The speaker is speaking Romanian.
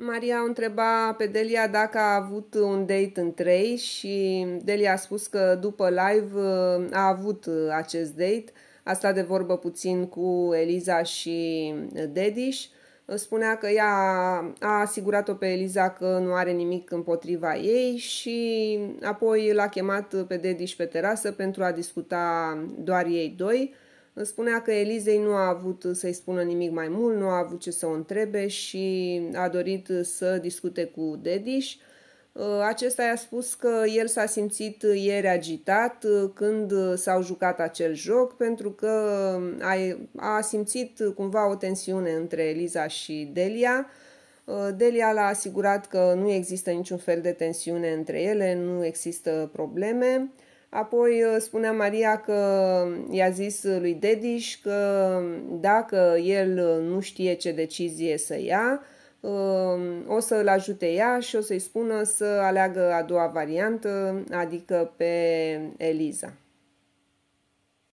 Maria o întreba pe Delia dacă a avut un date în trei și Delia a spus că după live uh, a avut uh, acest date. A stat de vorbă puțin cu Eliza și uh, Dedish. Spunea că ea a asigurat-o pe Eliza că nu are nimic împotriva ei și apoi l-a chemat pe Dedish pe terasă pentru a discuta doar ei doi. Îmi spunea că Elizei nu a avut să-i spună nimic mai mult, nu a avut ce să o întrebe și a dorit să discute cu Dediș. Uh, acesta i-a spus că el s-a simțit ieri agitat uh, când s-au jucat acel joc pentru că a, a simțit cumva o tensiune între Eliza și Delia. Uh, Delia l-a asigurat că nu există niciun fel de tensiune între ele, nu există probleme. Apoi uh, spunea Maria că i-a zis lui Dediș că dacă el uh, nu știe ce decizie să ia, um, o să-l ajute ea și o să-i spună să aleagă a doua variantă, adică pe Eliza.